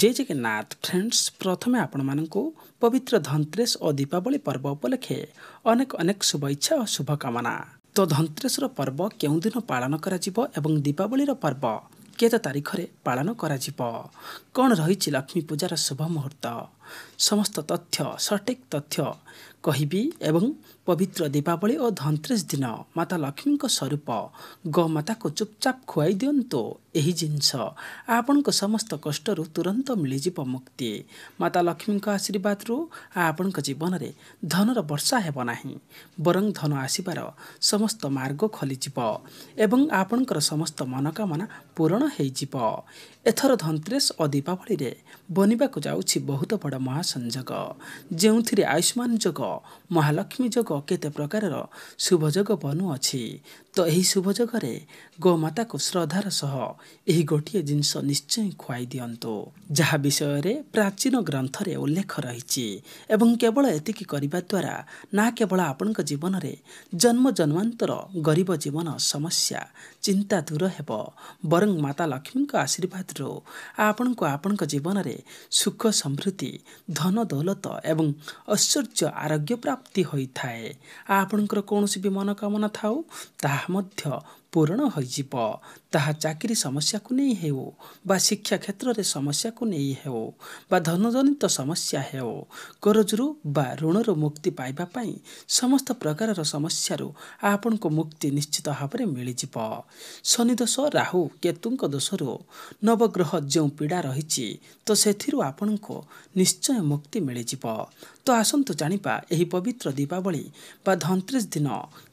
ଜୟ Jagannath friends ପ୍ରଥମେ ଆପଣମାନଙ୍କୁ ପବିତ୍ର ଧନ୍ତେରସ୍ ଓ ଦୀପାବଳି ପର୍ବ ଉପଲକ୍ଷେ ଅନେକ ଅନେକ ଶୁଭେଚ୍ଛା ଓ ଶୁଭକାମନା ତ ଧନ୍ତେରସ୍ର ପର୍ବ କେଉଁଦିନ ପାଳନ କରାଯିବ ଏବଂ ଦୀପାବଳିର ପର୍ବ କେତେ ତାରିଖରେ ପାଳନ କରାଯିବ କ'ଣ ରହିଛି ଲକ୍ଷ୍ମୀ ପୂଜାର ଶୁଭ ମୁହୂର୍ତ୍ତ ସମସ୍ତ ତଥ୍ୟ ସଠିକ୍ ତଥ୍ୟ କହିବି ଏବଂ ପବିତ୍ର ଦୀପାବଳି ଓ ଧନ୍ତ୍ରେସ ଦିନ ମାତା ଲକ୍ଷ୍ମୀଙ୍କ ସ୍ୱରୂପ ଗୋମାତାକୁ ଚୁପଚାପ ଖୁଆଇ ଦିଅନ୍ତୁ ଏହି ଜିନିଷ ଆପଣଙ୍କ ସମସ୍ତ କଷ୍ଟରୁ ତୁରନ୍ତ ମିଳିଯିବ ମୁକ୍ତି ମାତା ଲକ୍ଷ୍ମୀଙ୍କ ଆଶୀର୍ବାଦରୁ ଆପଣଙ୍କ ଜୀବନରେ ଧନର ବର୍ଷା ହେବ ନାହିଁ ବରଂ ଧନ ଆସିବାର ସମସ୍ତ ମାର୍ଗ ଖୋଲିଯିବ ଏବଂ ଆପଣଙ୍କର ସମସ୍ତ ମନୋକାମନା ପୂରଣ ହୋଇଯିବ ଏଥର ଧନ୍ତ୍ରେସ ଓ ଦୀପାବଳିରେ ବନିବାକୁ ଯାଉଛି ବହୁତ ବଡ଼ ମହାସଂଯୋଗ ଯେଉଁଥିରେ ଆୟୁଷ୍ମାନ ଯୋଗ ମହାଲକ୍ଷ୍ମୀ ଯୋଗ କେତେ ପ୍ରକାରର ଶୁଭଯୋଗ ବନୁଅଛି ତ ଏହି ଶୁଭଯୋଗରେ ଗୋମାତାକୁ ଶ୍ରଦ୍ଧାର ସହ ଏହି ଗୋଟିଏ ଜିନିଷ ନିଶ୍ଚୟ ଖୁଆଇ ଦିଅନ୍ତୁ ଯାହା ବିଷୟରେ ପ୍ରାଚୀନ ଗ୍ରନ୍ଥରେ ଉଲ୍ଲେଖ ରହିଛି ଏବଂ କେବଳ ଏତିକି କରିବା ଦ୍ୱାରା ନା କେବଳ ଆପଣଙ୍କ ଜୀବନରେ ଜନ୍ମ ଜନ୍ମାନ୍ତର ଗରିବ ଜୀବନ ସମସ୍ୟା ଚିନ୍ତା ଦୂର ହେବ ବରଂ ମାତା ଲକ୍ଷ୍ମୀଙ୍କ ଆଶୀର୍ବାଦରୁ ଆପଣଙ୍କୁ ଆପଣଙ୍କ ଜୀବନରେ ସୁଖ ସମୃଦ୍ଧି ଧନ ଦୌଲତ ଏବଂ ଐଶ୍ୱର୍ଯ୍ୟ ଆରୋଗ୍ୟ ଭାଗ୍ୟ ପ୍ରାପ୍ତି ହୋଇଥାଏ ଆପଣଙ୍କର କୌଣସି ବି ମନୋକାମନା ଥାଉ ତାହା ମଧ୍ୟ ପୂରଣ ହୋଇଯିବ ତାହା ଚାକିରି ସମସ୍ୟାକୁ ନେଇ ହେଉ ବା ଶିକ୍ଷା କ୍ଷେତ୍ରରେ ସମସ୍ୟାକୁ ନେଇ ହେଉ ବା ଧନଜନିତ ସମସ୍ୟା ହେଉ କରଜରୁ ବା ଋଣରୁ ମୁକ୍ତି ପାଇବା ପାଇଁ ସମସ୍ତ ପ୍ରକାରର ସମସ୍ୟାରୁ ଆପଣଙ୍କୁ ମୁକ୍ତି ନିଶ୍ଚିତ ଭାବରେ ମିଳିଯିବ ଶନିଦୋଷ ରାହୁ କେତୁଙ୍କ ଦୋଷରୁ ନବଗ୍ରହ ଯେଉଁ ପୀଡ଼ା ରହିଛି ତ ସେଥିରୁ ଆପଣଙ୍କୁ ନିଶ୍ଚୟ ମୁକ୍ତି ମିଳିଯିବ ତ ଆସନ୍ତୁ ଜାଣିବା ଏହି ପବିତ୍ର ଦୀପାବଳି ବା ଧନ୍ତ୍ରିଶ ଦିନ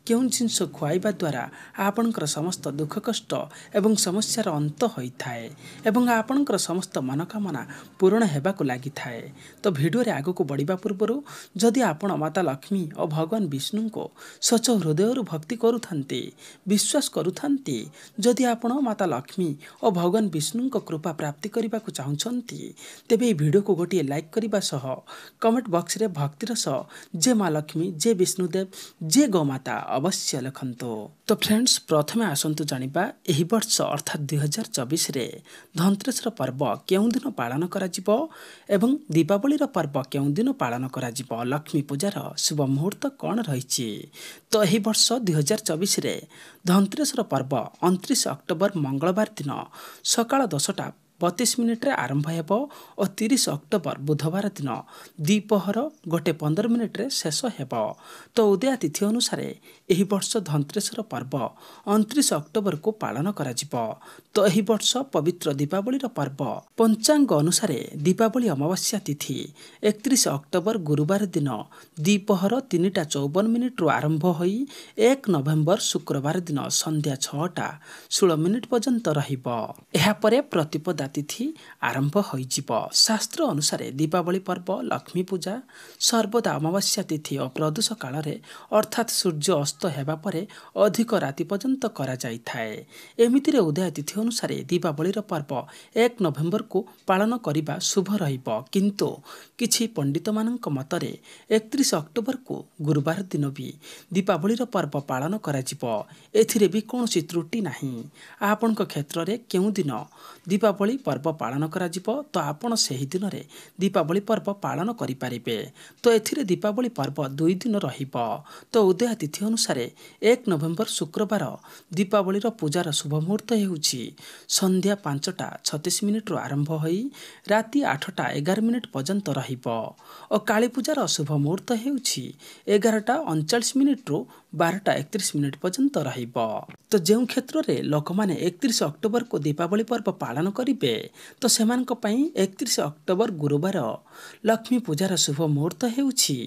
କେଉଁ ଜିନିଷ ଖୁଆଇବା ଦ୍ୱାରା ଆପଣଙ୍କର ସମସ୍ତ ଦୁଃଖ କଷ୍ଟ ଏବଂ ସମସ୍ୟାର ଅନ୍ତ ହୋଇଥାଏ ଏବଂ ଆପଣଙ୍କର ସମସ୍ତ ମନୋକାମନା ପୂରଣ ହେବାକୁ ଲାଗିଥାଏ ତ ଭିଡ଼ିଓରେ ଆଗକୁ ବଢ଼ିବା ପୂର୍ବରୁ ଯଦି ଆପଣ ମାତା ଲକ୍ଷ୍ମୀ ଓ ଭଗବାନ ବିଷ୍ଣୁଙ୍କୁ ସ୍ୱଚ୍ଛ ହୃଦୟରୁ ଭକ୍ତି କରୁଥାନ୍ତି ବିଶ୍ୱାସ କରୁଥାନ୍ତି ଯଦି ଆପଣ ମାତା ଲକ୍ଷ୍ମୀ ଓ ଭଗବାନ ବିଷ୍ଣୁଙ୍କ କୃପା ପ୍ରାପ୍ତି କରିବାକୁ ଚାହୁଁଛନ୍ତି ତେବେ ଏହି ଭିଡ଼ିଓକୁ ଗୋଟିଏ ଲାଇକ୍ କରିବା ସହ କମେଣ୍ଟ ବକ୍ସରେ ଭକ୍ତିର ସହ ଯେ ମା ଲକ୍ଷ୍ମୀ ଯେ ବିଷ୍ଣୁଦେବ ଯେ ଗୋମାତା ଅବଶ୍ୟ ଲେଖନ୍ତୁ ତ ଫ୍ରେଣ୍ଡସ୍ ପ୍ରଥମେ ଆସନ୍ତୁ ଜାଣିବା ଏହି ବର୍ଷ ଅର୍ଥାତ୍ ଦୁଇହଜାର ଚବିଶରେ ଧନ୍ତେରସର ପର୍ବ କେଉଁଦିନ ପାଳନ କରାଯିବ ଏବଂ ଦୀପାବଳିର ପର୍ବ କେଉଁଦିନ ପାଳନ କରାଯିବ ଲକ୍ଷ୍ମୀ ପୂଜାର ଶୁଭ ମୁହୂର୍ତ୍ତ କ'ଣ ରହିଛି ତ ଏହି ବର୍ଷ ଦୁଇହଜାର ଚବିଶରେ ଧନ୍ତେରସର ପର୍ବ ଅଣତିରିଶ ଅକ୍ଟୋବର ମଙ୍ଗଳବାର ଦିନ ସକାଳ ଦଶଟା ବତିଶ ମିନିଟ୍ରେ ଆରମ୍ଭ ହେବ ଓ ତିରିଶ ଅକ୍ଟୋବର ବୁଧବାର ଦିନ ଦ୍ୱିପହର ଗୋଟେ ପନ୍ଦର ମିନିଟ୍ରେ ଶେଷ ହେବ ତ ଉଦୟା ତିଥି ଅନୁସାରେ ଏହି ବର୍ଷ ଧନ୍ତ୍ରେଶ୍ୱର ପର୍ବ ଅଣତିରିଶ ଅକ୍ଟୋବରକୁ ପାଳନ କରାଯିବ ତ ଏହି ବର୍ଷ ପବିତ୍ର ଦୀପାବଳିର ପର୍ବ ପଞ୍ଚାଙ୍ଗ ଅନୁସାରେ ଦୀପାବଳି ଅମାବାସ୍ୟା ତିଥି ଏକତିରିଶ ଅକ୍ଟୋବର ଗୁରୁବାର ଦିନ ଦ୍ୱିପହର ତିନିଟା ଚଉବନ ମିନିଟ୍ରୁ ଆରମ୍ଭ ହୋଇ ଏକ ନଭେମ୍ବର ଶୁକ୍ରବାର ଦିନ ସନ୍ଧ୍ୟା ଛଅଟା ଷୋହଳ ମିନିଟ୍ ପର୍ଯ୍ୟନ୍ତ ରହିବ ଏହାପରେ ପ୍ରତିପଦା ତିଥି ଆରମ୍ଭ ହୋଇଯିବ ଶାସ୍ତ୍ର ଅନୁସାରେ ଦୀପାବଳି ପର୍ବ ଲକ୍ଷ୍ମୀ ପୂଜା ସର୍ବଦା ଅମାବାସ୍ୟା ତିଥି ଓ ପ୍ରଦୂଷ କାଳରେ ଅର୍ଥାତ୍ ସୂର୍ଯ୍ୟ ଅସ୍ତ ହେବା ପରେ ଅଧିକ ରାତି ପର୍ଯ୍ୟନ୍ତ କରାଯାଇଥାଏ ଏମିତିରେ ଉଦୟ ତିଥି ଅନୁସାରେ ଦୀପାବଳିର ପର୍ବ ଏକ ନଭେମ୍ବରକୁ ପାଳନ କରିବା ଶୁଭ ରହିବ କିନ୍ତୁ କିଛି ପଣ୍ଡିତମାନଙ୍କ ମତରେ ଏକତିରିଶ ଅକ୍ଟୋବରକୁ ଗୁରୁବାର ଦିନ ବି ଦୀପାବଳିର ପର୍ବ ପାଳନ କରାଯିବ ଏଥିରେ ବି କୌଣସି ତ୍ରୁଟି ନାହିଁ ଆପଣଙ୍କ କ୍ଷେତ୍ରରେ କେଉଁ ଦିନ ଦୀପାବଳି ପର୍ବ ପାଳନ କରାଯିବ ତ ଆପଣ ସେହି ଦିନରେ ଦୀପାବଳି ପର୍ବ ପାଳନ କରିପାରିବେ ତ ଏଥିରେ ଦୀପାବଳି ପର୍ବ ଦୁଇ ଦିନ ରହିବ ତ ଉଦୟ ତିଥି ଅନୁସାରେ ଏକ ନଭେମ୍ବର ଶୁକ୍ରବାର ଦୀପାବଳିର ପୂଜାର ଶୁଭ ମୁହୂର୍ତ୍ତ ହେଉଛି ସନ୍ଧ୍ୟା ପାଞ୍ଚଟା ଛତିଶ ମିନିଟ୍ରୁ ଆରମ୍ଭ ହୋଇ ରାତି ଆଠଟା ଏଗାର ମିନିଟ୍ ପର୍ଯ୍ୟନ୍ତ ରହିବ ଓ କାଳୀପୂଜାର ମୁହୂର୍ତ୍ତ ହେଉଛି ଏଗାରଟା ଅଣଚାଳିଶ ମିନିଟ୍ରୁ ବାରଟା ଏକତିରିଶ ମିନିଟ୍ ପର୍ଯ୍ୟନ୍ତ ରହିବ ତ ଯେଉଁ କ୍ଷେତ୍ରରେ ଲୋକମାନେ ଏକତିରିଶ ଅକ୍ଟୋବରକୁ ଦୀପାବଳି ପର୍ବ ପାଳନ କରିବେ ତ ସେମାନଙ୍କ ପାଇଁ ଏକତିରିଶ ଅକ୍ଟୋବର ଗୁରୁବାର ଲକ୍ଷ୍ମୀ ପୂଜାର ଶୁଭ ମୁହୂର୍ତ୍ତ ହେଉଛି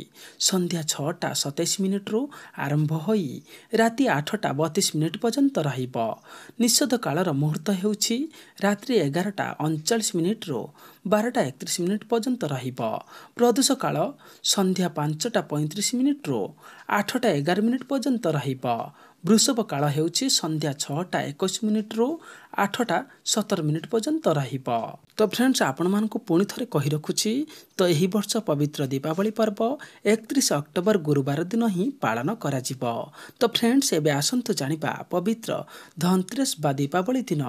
ସନ୍ଧ୍ୟା ଛଅଟା ସତେଇଶ ମିନିଟ୍ରୁ ଆରମ୍ଭ ହୋଇ ରାତି ଆଠଟା ବତିଶ ମିନିଟ୍ ପର୍ଯ୍ୟନ୍ତ ରହିବ ନିଷେଧ କାଳର ମୁହୂର୍ତ୍ତ ହେଉଛି ରାତ୍ରି ଏଗାରଟା ଅଣଚାଳିଶ ମିନିଟ୍ରୁ ବାରଟା ଏକତିରିଶ ମିନିଟ୍ ପର୍ଯ୍ୟନ୍ତ ରହିବ ପ୍ରଦୂଷ କାଳ ସନ୍ଧ୍ୟା ପାଞ୍ଚଟା ପଇଁତିରିଶ ମିନିଟ୍ରୁ ଆଠଟା ଏଗାର ମିନିଟ୍ ପର୍ଯ୍ୟନ୍ତ ରହିବ ବୃଷଭ କାଳ ହେଉଛି ସନ୍ଧ୍ୟା ଛଅଟା ଏକୋଇଶ ମିନିଟ୍ରୁ ଆଠଟା ସତର ମିନିଟ୍ ପର୍ଯ୍ୟନ୍ତ ରହିବ ତ ଫ୍ରେଣ୍ଡସ୍ ଆପଣମାନଙ୍କୁ ପୁଣି ଥରେ କହି ରଖୁଛି ତ ଏହି ବର୍ଷ ପବିତ୍ର ଦୀପାବଳି ପର୍ବ ଏକତିରିଶ ଅକ୍ଟୋବର ଗୁରୁବାର ଦିନ ହିଁ ପାଳନ କରାଯିବ ତ ଫ୍ରେଣ୍ଡସ୍ ଏବେ ଆସନ୍ତୁ ଜାଣିବା ପବିତ୍ର ଧନ୍ତେରସ୍ ବା ଦୀପାବଳି ଦିନ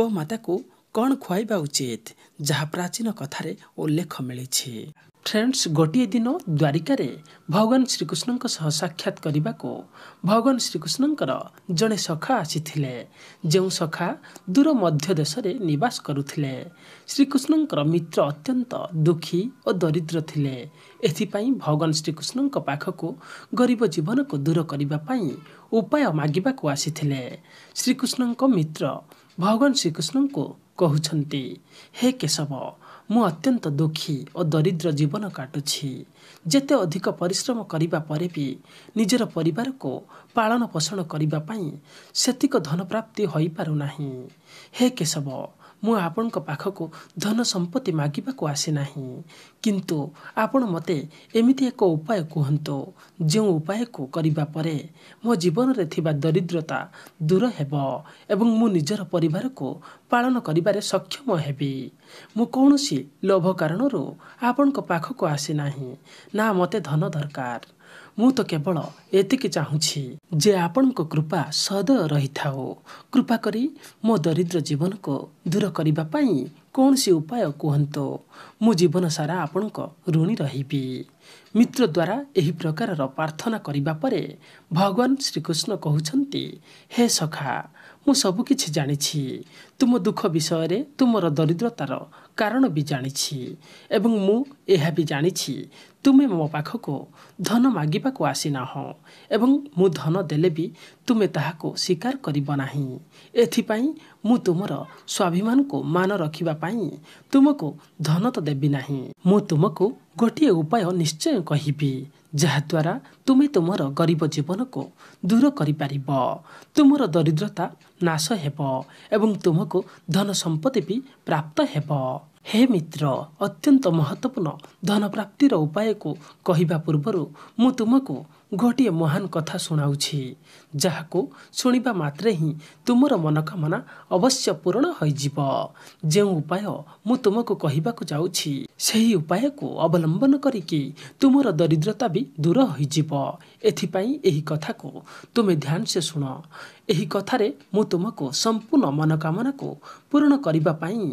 ଗୋମାତାକୁ କ'ଣ ଖୁଆଇବା ଉଚିତ ଯାହା ପ୍ରାଚୀନ କଥାରେ ଉଲ୍ଲେଖ ମିଳିଛି ଫ୍ରେଣ୍ଡସ୍ ଗୋଟିଏ ଦିନ ଦ୍ୱାରିକାରେ ଭଗବାନ ଶ୍ରୀକୃଷ୍ଣଙ୍କ ସହ ସାକ୍ଷାତ କରିବାକୁ ଭଗବାନ ଶ୍ରୀକୃଷ୍ଣଙ୍କର ଜଣେ ସଖା ଆସିଥିଲେ ଯେଉଁ ସଖା ଦୂର ମଧ୍ୟ ଦେଶରେ ନିବାସ କରୁଥିଲେ ଶ୍ରୀକୃଷ୍ଣଙ୍କର ମିତ୍ର ଅତ୍ୟନ୍ତ ଦୁଃଖୀ ଓ ଦରିଦ୍ର ଥିଲେ ଏଥିପାଇଁ ଭଗବାନ ଶ୍ରୀକୃଷ୍ଣଙ୍କ ପାଖକୁ ଗରିବ ଜୀବନକୁ ଦୂର କରିବା ପାଇଁ ଉପାୟ ମାଗିବାକୁ ଆସିଥିଲେ ଶ୍ରୀକୃଷ୍ଣଙ୍କ ମିତ୍ର ଭଗବାନ ଶ୍ରୀକୃଷ୍ଣଙ୍କୁ କହୁଛନ୍ତି ହେ କେଶବ ମୁଁ ଅତ୍ୟନ୍ତ ଦୁଃଖୀ ଓ ଦରିଦ୍ର ଜୀବନ କାଟୁଛି ଯେତେ ଅଧିକ ପରିଶ୍ରମ କରିବା ପରେ ବି ନିଜର ପରିବାରକୁ ପାଳନ ପୋଷଣ କରିବା ପାଇଁ ସେତିକ ଧନପ୍ରାପ୍ତି ହୋଇପାରୁନାହିଁ ହେ କେଶବ ମୁଁ ଆପଣଙ୍କ ପାଖକୁ ଧନ ସମ୍ପତ୍ତି ମାଗିବାକୁ ଆସିନାହିଁ କିନ୍ତୁ ଆପଣ ମୋତେ ଏମିତି ଏକ ଉପାୟ କୁହନ୍ତୁ ଯେଉଁ ଉପାୟକୁ କରିବା ପରେ ମୋ ଜୀବନରେ ଥିବା ଦରିଦ୍ରତା ଦୂର ହେବ ଏବଂ ମୁଁ ନିଜର ପରିବାରକୁ ପାଳନ କରିବାରେ ସକ୍ଷମ ହେବି ମୁଁ କୌଣସି ଲୋଭ କାରଣରୁ ଆପଣଙ୍କ ପାଖକୁ ଆସିନାହିଁ ନା ମୋତେ ଧନ ଦରକାର ମୁଁ ତ କେବଳ ଏତିକି ଚାହୁଁଛି ଯେ ଆପଣଙ୍କ କୃପା ସଦ ରହିଥାଉ କୃପା କରି ମୋ ଦରିଦ୍ର ଜୀବନକୁ ଦୂର କରିବା ପାଇଁ କୌଣସି ଉପାୟ କୁହନ୍ତୁ ମୁଁ ଜୀବନ ସାରା ଆପଣଙ୍କ ଋଣୀ ରହିବି ମିତ୍ର ଦ୍ୱାରା ଏହି ପ୍ରକାରର ପ୍ରାର୍ଥନା କରିବା ପରେ ଭଗବାନ ଶ୍ରୀକୃଷ୍ଣ କହୁଛନ୍ତି ହେ ସଖା ମୁଁ ସବୁକିଛି ଜାଣିଛି ତୁମ ଦୁଃଖ ବିଷୟରେ ତୁମର ଦରିଦ୍ରତାର କାରଣ ବି ଜାଣିଛି ଏବଂ ମୁଁ ଏହା ବି ଜାଣିଛି ତୁମେ ମୋ ପାଖକୁ ଧନ ମାଗିବାକୁ ଆସିନାହଁ ଏବଂ ମୁଁ ଧନ ଦେଲେ ବି ତୁମେ ତାହାକୁ ସ୍ୱୀକାର କରିବ ନାହିଁ ଏଥିପାଇଁ ମୁଁ ତୁମର ସ୍ୱାଭିମାନକୁ ମାନ ରଖିବା ପାଇଁ ତୁମକୁ ଧନ ତ ଦେବି ନାହିଁ ମୁଁ ତୁମକୁ ଗୋଟିଏ ଉପାୟ ନିଶ୍ଚୟ କହିବି ଯାହାଦ୍ୱାରା ତୁମେ ତୁମର ଗରିବ ଜୀବନକୁ ଦୂର କରିପାରିବ ତୁମର ଦରିଦ୍ରତା ନାଶ ହେବ ଏବଂ ତୁମକୁ ଧନ ସମ୍ପତ୍ତି ବି ପ୍ରାପ୍ତ ହେବ ହେ ମିତ୍ର ଅତ୍ୟନ୍ତ ମହତ୍ଵପୂର୍ଣ୍ଣ ଧନ ପ୍ରାପ୍ତିର ଉପାୟକୁ କହିବା ପୂର୍ବରୁ ମୁଁ ତୁମକୁ ଗୋଟିଏ ମହାନ କଥା ଶୁଣାଉଛି ଯାହାକୁ ଶୁଣିବା ମାତ୍ରେ ହିଁ ତୁମର ମନୋକାମନା ଅବଶ୍ୟ ପୂରଣ ହୋଇଯିବ ଯେଉଁ ଉପାୟ ମୁଁ ତୁମକୁ କହିବାକୁ ଯାଉଛି ସେହି ଉପାୟକୁ ଅବଲମ୍ବନ କରିକି ତୁମର ଦରିଦ୍ରତା ବି ଦୂର ହୋଇଯିବ ଏଥିପାଇଁ ଏହି କଥାକୁ ତୁମେ ଧ୍ୟାନ ସେ ଶୁଣ ଏହି କଥାରେ ମୁଁ ତୁମକୁ ସମ୍ପୂର୍ଣ୍ଣ ମନୋକାମନାକୁ ପୂରଣ କରିବା ପାଇଁ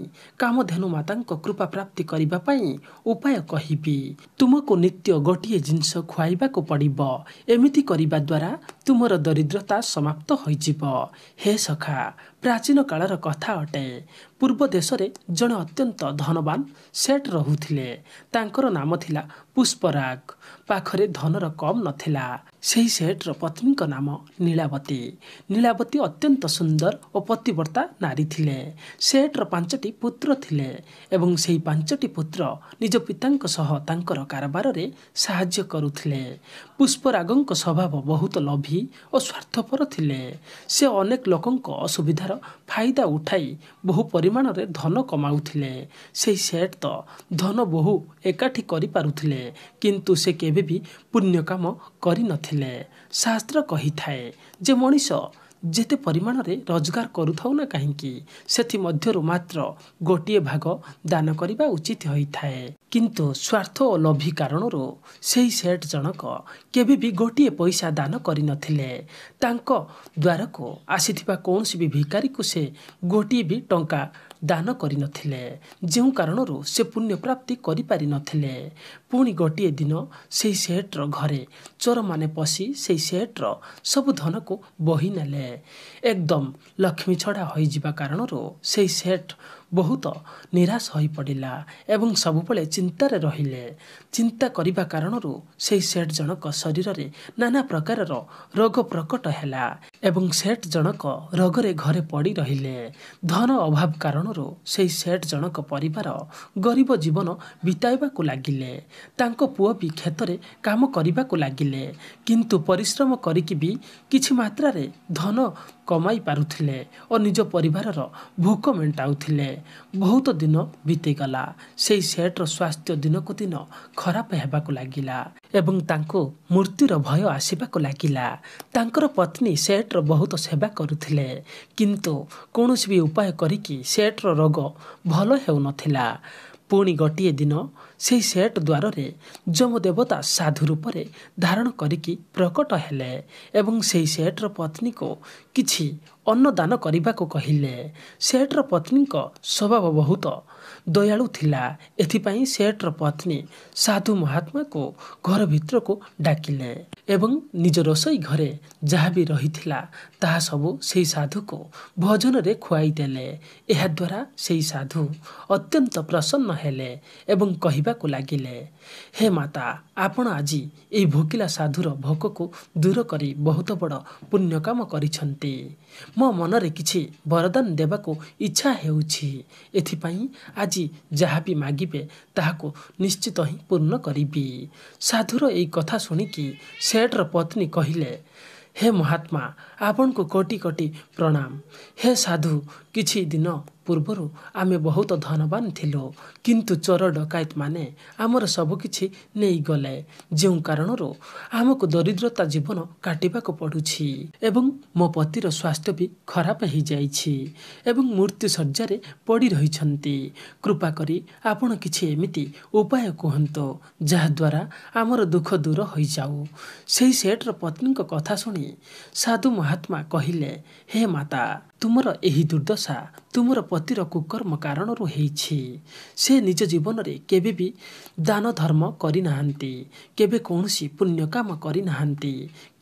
କାମଧେନୁ ମାତାଙ୍କ କୃପା ପ୍ରାପ୍ତି କରିବା ପାଇଁ ଉପାୟ କହିବି ତୁମକୁ ନିତ୍ୟ ଗୋଟିଏ ଜିନିଷ ଖୁଆଇବାକୁ ପଡ଼ିବ ଏମିତି କରିବା ଦ୍ୱାରା ତୁମର ଦରିଦ୍ରତା ସମାପ୍ତ ହୋଇଯିବ ହେ ସଖା ପ୍ରାଚୀନ କାଳର କଥା ଅଟେ ପୂର୍ବ ଦେଶରେ ଜଣେ ଅତ୍ୟନ୍ତ ଧନବାନ ସେଟ୍ ରହୁଥିଲେ ତାଙ୍କର ନାମ ଥିଲା ପୁଷ୍ପରାଗ ପାଖରେ ଧନର କମ୍ ନଥିଲା ସେହି ସେଟ୍ର ପତ୍ନୀଙ୍କ ନାମ ନୀଳାବତୀ ନୀଳାବତୀ ଅତ୍ୟନ୍ତ ସୁନ୍ଦର ଓ ପତିବର୍ତ୍ତା ନାରୀ ଥିଲେ ସେଟ୍ର ପାଞ୍ଚଟି ପୁତ୍ର ଥିଲେ ଏବଂ ସେହି ପାଞ୍ଚଟି ପୁତ୍ର ନିଜ ପିତାଙ୍କ ସହ ତାଙ୍କର କାରବାରରେ ସାହାଯ୍ୟ କରୁଥିଲେ ପୁଷ୍ପରାଗଙ୍କ ସ୍ୱଭାବ ବହୁତ ଲଭି ଓ ସ୍ୱାର୍ଥପର ଥିଲେ ସେ ଅନେକ ଲୋକଙ୍କ ଅସୁବିଧାର ଫାଇଦା ଉଠାଇ ବହୁ ପରିମାଣରେ ଧନ କମାଉଥିଲେ ସେହି ସେଟ୍ ତ ଧନ ବହୁ ଏକାଠି କରିପାରୁଥିଲେ କିନ୍ତୁ ସେ କେବେ ବି ପୁଣ୍ୟ କାମ କରିନଥିଲେ ଦେଖିଲେ ଶାସ୍ତ୍ର କହିଥାଏ ଯେ ମଣିଷ ଯେତେ ପରିମାଣରେ ରୋଜଗାର କରୁଥାଉ ନା କାହିଁକି ସେଥିମଧ୍ୟରୁ ମାତ୍ର ଗୋଟିଏ ଭାଗ ଦାନ କରିବା ଉଚିତ ହୋଇଥାଏ କିନ୍ତୁ ସ୍ୱାର୍ଥ ଓ ଲୋଭି କାରଣରୁ ସେହି ସେଠ ଜଣକ କେବେ ବି ଗୋଟିଏ ପଇସା ଦାନ କରିନଥିଲେ ତାଙ୍କ ଦ୍ୱାରକୁ ଆସିଥିବା କୌଣସି ବି ଭିକାରୀକୁ ସେ ଗୋଟିଏ ବି ଟଙ୍କା ଦାନ କରିନଥିଲେ ଯେଉଁ କାରଣରୁ ସେ ପୁଣ୍ୟ ପ୍ରାପ୍ତି କରିପାରିନଥିଲେ ପୁଣି ଗୋଟିଏ ଦିନ ସେହି ସେଟ୍ର ଘରେ ଚୋରମାନେ ପଶି ସେହି ସେଟ୍ର ସବୁ ଧନକୁ ବହି ନେଲେ ଏକଦମ୍ ଲକ୍ଷ୍ମୀ ଛଡ଼ା ହୋଇଯିବା କାରଣରୁ ସେହି ସେଟ୍ ବହୁତ ନିରାଶ ହୋଇପଡ଼ିଲା ଏବଂ ସବୁବେଳେ ଚିନ୍ତାରେ ରହିଲେ ଚିନ୍ତା କରିବା କାରଣରୁ ସେହି ସେଠ ଜଣକ ଶରୀରରେ ନାନା ପ୍ରକାରର ରୋଗ ପ୍ରକଟ ହେଲା ଏବଂ ସେଠ ଜଣକ ରୋଗରେ ଘରେ ପଡ଼ି ରହିଲେ ଧନ ଅଭାବ କାରଣରୁ ସେହି ସେଠ ଜଣକ ପରିବାର ଗରିବ ଜୀବନ ବିତାଇବାକୁ ଲାଗିଲେ ତାଙ୍କ ପୁଅ ବି କ୍ଷେତରେ କାମ କରିବାକୁ ଲାଗିଲେ କିନ୍ତୁ ପରିଶ୍ରମ କରିକି ବି କିଛି ମାତ୍ରାରେ ଧନ କମାଇ ପାରୁଥିଲେ ଓ ନିଜ ପରିବାରର ଭୋକ ମେଣ୍ଟାଉଥିଲେ ବହୁତ ଦିନ ବିତିଗଲା ସେହି ସେଟ୍ର ସ୍ୱାସ୍ଥ୍ୟ ଦିନକୁ ଦିନ ଖରାପ ହେବାକୁ ଲାଗିଲା ଏବଂ ତାଙ୍କୁ ମୃତ୍ୟୁର ଭୟ ଆସିବାକୁ ଲାଗିଲା ତାଙ୍କର ପତ୍ନୀ ସେଟ୍ର ବହୁତ ସେବା କରୁଥିଲେ କିନ୍ତୁ କୌଣସି ବି ଉପାୟ କରିକି ସେଟ୍ର ରୋଗ ଭଲ ହେଉନଥିଲା ପୁଣି ଗୋଟିଏ ଦିନ ସେହି ସେଟ୍ ଦ୍ୱାରରେ ଯମଦେବତା ସାଧୁ ରୂପରେ ଧାରଣ କରିକି ପ୍ରକଟ ହେଲେ ଏବଂ ସେହି ସେଟ୍ର ପତ୍ନୀକୁ କିଛି ଅନ୍ନଦାନ କରିବାକୁ କହିଲେ ସେଠର ପତ୍ନୀଙ୍କ ସ୍ୱଭାବ ବହୁତ ଦୟାଳୁ ଥିଲା ଏଥିପାଇଁ ସେଠର ପତ୍ନୀ ସାଧୁ ମହାତ୍ମାକୁ ଘର ଭିତରକୁ ଡାକିଲେ ଏବଂ ନିଜ ରୋଷେଇ ଘରେ ଯାହା ବି ରହିଥିଲା ତାହା ସବୁ ସେହି ସାଧୁକୁ ଭୋଜନରେ ଖୁଆଇ ଦେଲେ ଏହାଦ୍ୱାରା ସେହି ସାଧୁ ଅତ୍ୟନ୍ତ ପ୍ରସନ୍ନ ହେଲେ ଏବଂ କହିବାକୁ ଲାଗିଲେ ହେ ମାତା ଆପଣ ଆଜି ଏହି ଭୋକିଲା ସାଧୁର ଭୋକକୁ ଦୂର କରି ବହୁତ ବଡ଼ ପୁଣ୍ୟ କାମ କରିଛନ୍ତି ମୋ ମନରେ କିଛି ବରଦାନ ଦେବାକୁ ଇଚ୍ଛା ହେଉଛି ଏଥିପାଇଁ ଆଜି ଯାହା ବି ମାଗିବେ ତାହାକୁ ନିଶ୍ଚିତ ହିଁ ପୂର୍ଣ୍ଣ କରିବି ସାଧୁର ଏହି କଥା ଶୁଣିକି ସେଠର ପତ୍ନୀ କହିଲେ ହେ ମହାତ୍ମା ଆପଣଙ୍କୁ କୋଟି କୋଟି ପ୍ରଣାମ ହେ ସାଧୁ କିଛି ଦିନ ପୂର୍ବରୁ ଆମେ ବହୁତ ଧନବାନ ଥିଲୁ କିନ୍ତୁ ଚୋର ଡକାୟତମାନେ ଆମର ସବୁକିଛି ନେଇଗଲେ ଯେଉଁ କାରଣରୁ ଆମକୁ ଦରିଦ୍ରତା ଜୀବନ କାଟିବାକୁ ପଡ଼ୁଛି ଏବଂ ମୋ ପତିର ସ୍ୱାସ୍ଥ୍ୟ ବି ଖରାପ ହୋଇଯାଇଛି ଏବଂ ମୃତ୍ୟୁ ଶଯ୍ୟାରେ ପଡ଼ି ରହିଛନ୍ତି କୃପା କରି ଆପଣ କିଛି ଏମିତି ଉପାୟ କୁହନ୍ତୁ ଯାହାଦ୍ୱାରା ଆମର ଦୁଃଖ ଦୂର ହୋଇଯାଉ ସେହି ସେଠର ପତ୍ନୀଙ୍କ କଥା ଶୁଣି ସାଧୁ ମହାତ୍ମା କହିଲେ ହେ ମାତା ତୁମର ଏହି ଦୁର୍ଦ୍ଦଶା ତୁମର ପତିର କୁକର୍ମ କାରଣରୁ ହେଇଛି ସେ ନିଜ ଜୀବନରେ କେବେ ବି ଦାନ ଧର୍ମ କରିନାହାନ୍ତି କେବେ କୌଣସି ପୁଣ୍ୟ କାମ କରିନାହାନ୍ତି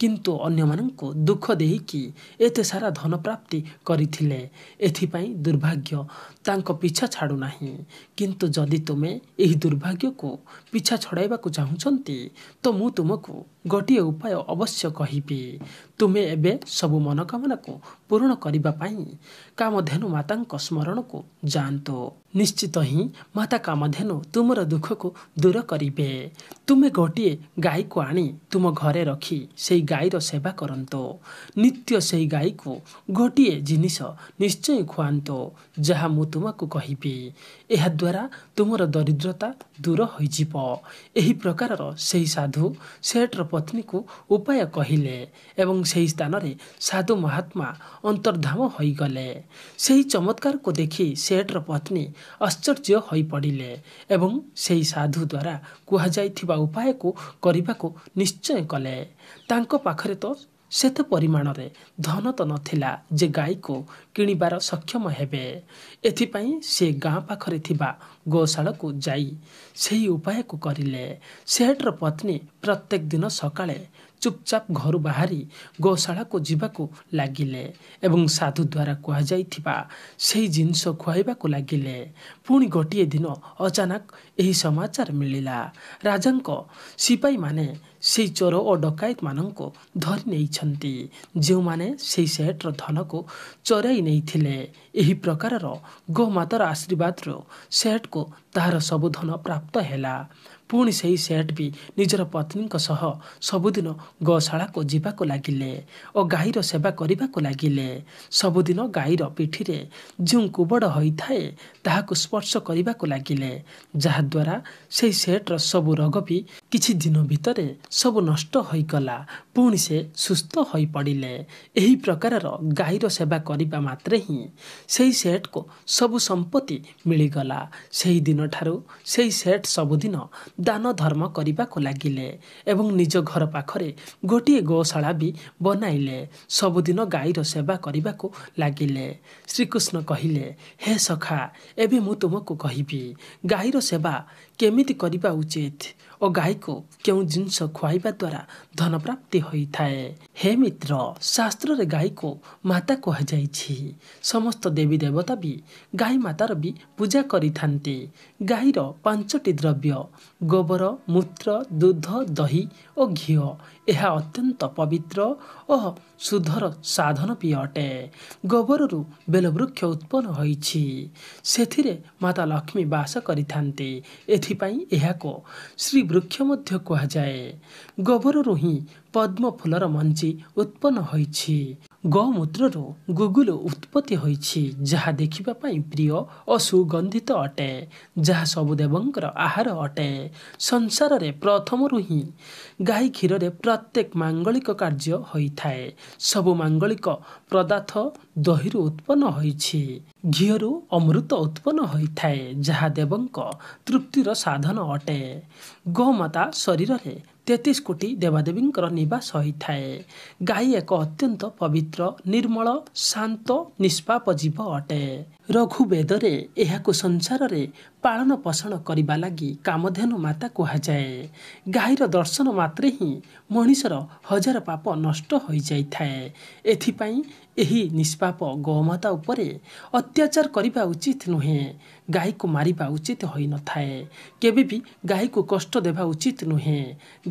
କିନ୍ତୁ ଅନ୍ୟମାନଙ୍କୁ ଦୁଃଖ ଦେଇକି ଏତେ ସାରା ଧନ ପ୍ରାପ୍ତି କରିଥିଲେ ଏଥିପାଇଁ ଦୁର୍ଭାଗ୍ୟ ତାଙ୍କ ପିଛା ଛାଡ଼ୁନାହିଁ କିନ୍ତୁ ଯଦି ତୁମେ ଏହି ଦୁର୍ଭାଗ୍ୟକୁ ପିଛା ଛଡ଼ାଇବାକୁ ଚାହୁଁଛନ୍ତି ତ ମୁଁ ତୁମକୁ ଗୋଟିଏ ଉପାୟ ଅବଶ୍ୟ କହିବି ତୁମେ ଏବେ ସବୁ ମନୋକାମନାକୁ ପୂରଣ କରିବା ପାଇଁ ପାଇଁ କାମଧେନୁ ମାତାଙ୍କ ସ୍ମରଣକୁ ଯାଆନ୍ତୁ ନିଶ୍ଚିତ ହିଁ ମାତା କାମଧେନୁ ତୁମର ଦୁଃଖକୁ ଦୂର କରିବେ ତୁମେ ଗୋଟିଏ ଗାଈକୁ ଆଣି ତୁମ ଘରେ ରଖି ସେହି ଗାଈର ସେବା କରନ୍ତୁ ନିତ୍ୟ ସେହି ଗାଈକୁ ଗୋଟିଏ ଜିନିଷ ନିଶ୍ଚୟ ଖୁଆନ୍ତୁ ଯାହା ମୁଁ ତୁମକୁ କହିବି ଏହାଦ୍ୱାରା ତୁମର ଦରିଦ୍ରତା ଦୂର ହୋଇଯିବ ଏହି ପ୍ରକାରର ସେହି ସାଧୁ ସେଠର ପତ୍ନୀକୁ ଉପାୟ କହିଲେ ଏବଂ ସେହି ସ୍ଥାନରେ ସାଧୁ ମହାତ୍ମା ଅନ୍ତର୍ଦ୍ଧାମ ହୋଇଗଲେ ସେହି ଚମତ୍କାରକୁ ଦେଖି ସେଠର ପତ୍ନୀ ଆଶ୍ଚର୍ଯ୍ୟ ହୋଇପଡ଼ିଲେ ଏବଂ ସେହି ସାଧୁ ଦ୍ୱାରା କୁହାଯାଇଥିବା ଉପାୟକୁ କରିବାକୁ ନିଶ୍ଚୟ କଲେ ତାଙ୍କ ପାଖରେ ତ ସେତେ ପରିମାଣରେ ଧନ ତ ନଥିଲା ଯେ ଗାଈକୁ କିଣିବାର ସକ୍ଷମ ହେବେ ଏଥିପାଇଁ ସେ ଗାଁ ପାଖରେ ଥିବା ଗୋଶାଳକୁ ଯାଇ ସେହି ଉପାୟକୁ କରିଲେ ସେଠର ପତ୍ନୀ ପ୍ରତ୍ୟେକ ଦିନ ସକାଳେ ଚୁପଚାପ୍ ଘରୁ ବାହାରି ଗୋଶାଳାକୁ ଯିବାକୁ ଲାଗିଲେ ଏବଂ ସାଧୁ ଦ୍ୱାରା କୁହାଯାଇଥିବା ସେହି ଜିନିଷ ଖୁଆଇବାକୁ ଲାଗିଲେ ପୁଣି ଗୋଟିଏ ଦିନ ଅଚାନକ ଏହି ସମାଚାର ମିଳିଲା ରାଜାଙ୍କ ସିପାହୀମାନେ ସେହି ଚୋର ଓ ଡକାୟତମାନଙ୍କୁ ଧରି ନେଇଛନ୍ତି ଯେଉଁମାନେ ସେହି ସେଟ୍ର ଧନକୁ ଚୋରାଇ ନେଇଥିଲେ ଏହି ପ୍ରକାରର ଗୋମାତାର ଆଶୀର୍ବାଦରୁ ସେଟ୍କୁ ତାହାର ସବୁ ଧନ ପ୍ରାପ୍ତ ହେଲା ପୁଣି ସେହି ସେଟ୍ ବି ନିଜର ପତ୍ନୀଙ୍କ ସହ ସବୁଦିନ ଗୋଶାଳାକୁ ଯିବାକୁ ଲାଗିଲେ ଓ ଗାଈର ସେବା କରିବାକୁ ଲାଗିଲେ ସବୁଦିନ ଗାଈର ପିଠିରେ ଯେଉଁ କୁବଡ଼ ହୋଇଥାଏ ତାହାକୁ ସ୍ପର୍ଶ କରିବାକୁ ଲାଗିଲେ ଯାହାଦ୍ୱାରା ସେହି ସେଟ୍ର ସବୁ ରୋଗ ବି କିଛି ଦିନ ଭିତରେ ସବୁ ନଷ୍ଟ ହୋଇଗଲା ପୁଣି ସେ ସୁସ୍ଥ ହୋଇପଡ଼ିଲେ ଏହି ପ୍ରକାରର ଗାଈର ସେବା କରିବା ମାତ୍ରେ ହିଁ ସେହି ସେଟ୍କୁ ସବୁ ସମ୍ପତ୍ତି ମିଳିଗଲା ସେହିଦିନଠାରୁ ସେହି ସେଟ୍ ସବୁଦିନ ଦାନ ଧର୍ମ କରିବାକୁ ଲାଗିଲେ ଏବଂ ନିଜ ଘର ପାଖରେ ଗୋଟିଏ ଗୋଶାଳା ବି ବନାଇଲେ ସବୁଦିନ ଗାଈର ସେବା କରିବାକୁ ଲାଗିଲେ ଶ୍ରୀକୃଷ୍ଣ କହିଲେ ହେ ସଖା ଏବେ ମୁଁ ତୁମକୁ କହିବି ଗାଈର ସେବା କେମିତି କରିବା ଉଚିତ ଓ ଗାଈ ଗାଈକୁ କେଉଁ ଜିନିଷ ଖୁଆଇବା ଦ୍ୱାରା ଧନ ପ୍ରାପ୍ତି ହୋଇଥାଏ ହେ ମିତ୍ର ଶାସ୍ତ୍ରରେ ଗାଈକୁ ମାତା କୁହାଯାଇଛି ସମସ୍ତ ଦେବୀ ଦେବତା ବି ଗାଈ ମାତାର ବି ପୂଜା କରିଥାନ୍ତି ଗାଈର ପାଞ୍ଚଟି ଦ୍ରବ୍ୟ ଗୋବର ମୂତ୍ର ଦୁଧ ଦହି ଓ ଘିଅ ଏହା ଅତ୍ୟନ୍ତ ପବିତ୍ର ଓ ସୁଧର ସାଧନ ବି ଅଟେ ଗୋବରରୁ ବେଲବୃକ୍ଷ ଉତ୍ପନ୍ନ ହୋଇଛି ସେଥିରେ ମାତା ଲକ୍ଷ୍ମୀ ବାସ କରିଥାନ୍ତି ଏଥିପାଇଁ ଏହାକୁ ଶ୍ରୀ ବୃକ୍ଷ ମଧ୍ୟ କୁହାଯାଏ ଗୋବରରୁ ହିଁ ପଦ୍ମ ଫୁଲର ମଞ୍ଜି ଉତ୍ପନ୍ନ ହୋଇଛି ଗୋମୂତ୍ରରୁ ଗୁଗୁଲ ଉତ୍ପତ୍ତି ହୋଇଛି ଯାହା ଦେଖିବା ପାଇଁ ପ୍ରିୟ ଓ ସୁଗନ୍ଧିତ ଅଟେ ଯାହା ସବୁ ଦେବଙ୍କର ଆହାର ଅଟେ ସଂସାରରେ ପ୍ରଥମରୁ ହିଁ ଗାଈ କ୍ଷୀରରେ ପ୍ରତ୍ୟେକ ମାଙ୍ଗଳିକ କାର୍ଯ୍ୟ ହୋଇଥାଏ ସବୁ ମାଙ୍ଗଳିକ ପଦାର୍ଥ ଦହିରୁ ଉତ୍ପନ୍ନ ହୋଇଛି ଘିଅରୁ ଅମୃତ ଉତ୍ପନ୍ନ ହୋଇଥାଏ ଯାହା ଦେବଙ୍କ ତୃପ୍ତିର ସାଧନ ଅଟେ ଗୋମାତା ଶରୀରରେ ତେତିଶ କୋଟି ଦେବାଦେବୀଙ୍କର ନିବାସ ହୋଇଥାଏ ଗାଈ ଏକ ଅତ୍ୟନ୍ତ ପବିତ୍ର ନିର୍ମଳ ଶାନ୍ତ ନିଷ୍ପାପ ଜୀବ ଅଟେ ରଘୁବେଦରେ ଏହାକୁ ସଂସାରରେ ପାଳନ ପୋଷଣ କରିବା ଲାଗି କାମଧେନୁ ମାତା କୁହାଯାଏ ଗାଈର ଦର୍ଶନ ମାତ୍ରେ ହିଁ ମଣିଷର ହଜାର ପାପ ନଷ୍ଟ ହୋଇଯାଇଥାଏ ଏଥିପାଇଁ ଏହି ନିଷ୍ପାପ ଗୋମାତା ଉପରେ ଅତ୍ୟାଚାର କରିବା ଉଚିତ ନୁହେଁ ଗାଈକୁ ମାରିବା ଉଚିତ ହୋଇନଥାଏ କେବେ ବି ଗାଈକୁ କଷ୍ଟ ଦେବା ଉଚିତ ନୁହେଁ